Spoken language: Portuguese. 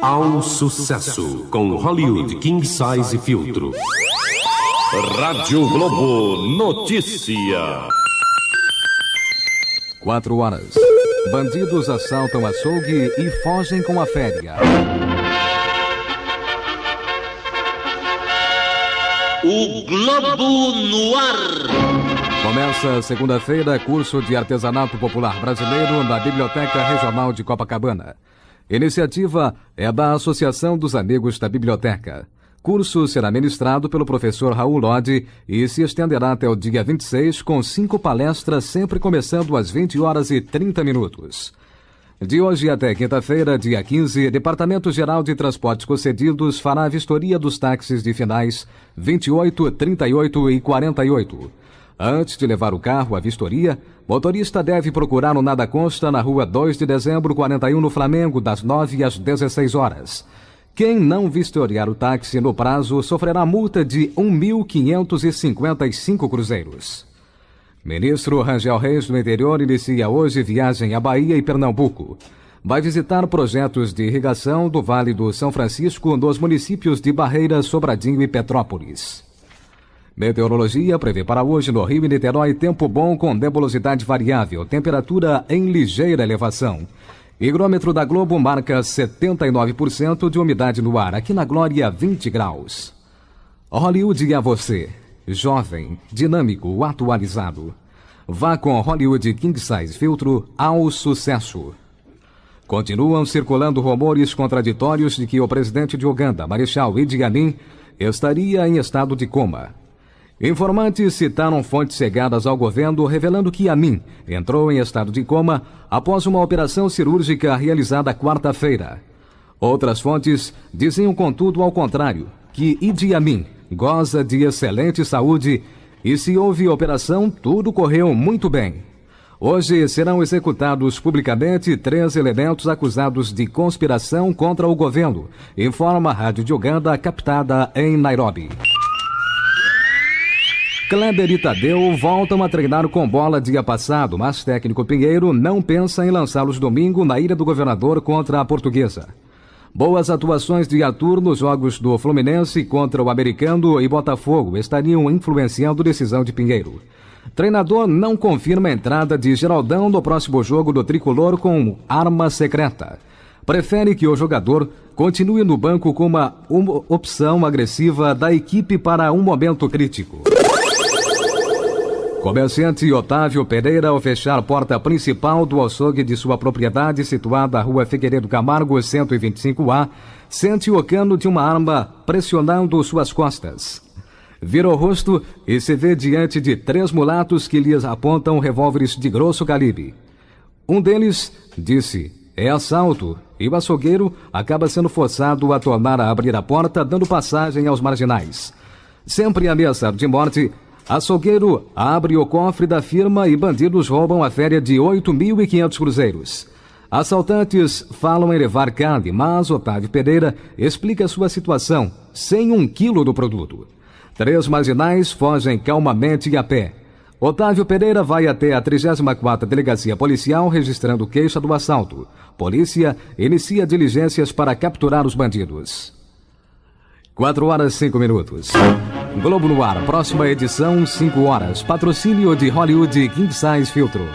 ao sucesso com Hollywood King Size Filtro. Rádio Globo Notícia. Quatro horas. Bandidos assaltam açougue e fogem com a férias. O Globo no ar. Começa segunda-feira curso de artesanato popular brasileiro na Biblioteca Regional de Copacabana. Iniciativa é da Associação dos Amigos da Biblioteca. Curso será ministrado pelo professor Raul Lodi e se estenderá até o dia 26 com cinco palestras, sempre começando às 20 horas e 30 minutos. De hoje até quinta-feira, dia 15, Departamento Geral de Transportes Concedidos fará a vistoria dos táxis de finais 28, 38 e 48 Antes de levar o carro à vistoria, motorista deve procurar o Nada Consta na rua 2 de dezembro 41 no Flamengo, das 9 às 16 horas. Quem não vistoriar o táxi no prazo sofrerá multa de 1.555 cruzeiros. Ministro Rangel Reis do Interior inicia hoje viagem à Bahia e Pernambuco. Vai visitar projetos de irrigação do Vale do São Francisco nos municípios de Barreira, Sobradinho e Petrópolis. Meteorologia prevê para hoje no Rio e Niterói tempo bom com nebulosidade variável, temperatura em ligeira elevação. Higrômetro da Globo marca 79% de umidade no ar, aqui na Glória 20 graus. Hollywood é você, jovem, dinâmico, atualizado. Vá com Hollywood King Size Filtro ao sucesso. Continuam circulando rumores contraditórios de que o presidente de Uganda, Marechal Idi Amin, estaria em estado de coma. Informantes citaram fontes cegadas ao governo, revelando que Amin entrou em estado de coma após uma operação cirúrgica realizada quarta-feira. Outras fontes diziam, contudo, ao contrário, que Idi Amin goza de excelente saúde e, se houve operação, tudo correu muito bem. Hoje serão executados publicamente três elementos acusados de conspiração contra o governo, informa a Rádio de Uganda, captada em Nairobi. Kleber e Tadeu voltam a treinar com bola dia passado, mas técnico Pinheiro não pensa em lançá-los domingo na Ilha do Governador contra a Portuguesa. Boas atuações de Arthur nos jogos do Fluminense contra o Americano e Botafogo estariam influenciando decisão de Pinheiro. Treinador não confirma a entrada de Geraldão no próximo jogo do tricolor com arma secreta. Prefere que o jogador continue no banco como uma opção agressiva da equipe para um momento crítico. Comerciante Otávio Pereira, ao fechar a porta principal do açougue de sua propriedade, situada à rua Figueiredo Camargo, 125A, sente o cano de uma arma pressionando suas costas. Vira o rosto e se vê diante de três mulatos que lhes apontam revólveres de grosso calibre. Um deles disse: É assalto, e o açougueiro acaba sendo forçado a tornar a abrir a porta, dando passagem aos marginais. Sempre ameaçado de morte, Açougueiro abre o cofre da firma e bandidos roubam a féria de 8.500 cruzeiros. Assaltantes falam em levar carne, mas Otávio Pereira explica sua situação sem um quilo do produto. Três marginais fogem calmamente a pé. Otávio Pereira vai até a 34ª Delegacia Policial registrando queixa do assalto. Polícia inicia diligências para capturar os bandidos. 4 horas 5 minutos. Globo no Ar, próxima edição, 5 horas. Patrocínio de Hollywood King Size Filtro.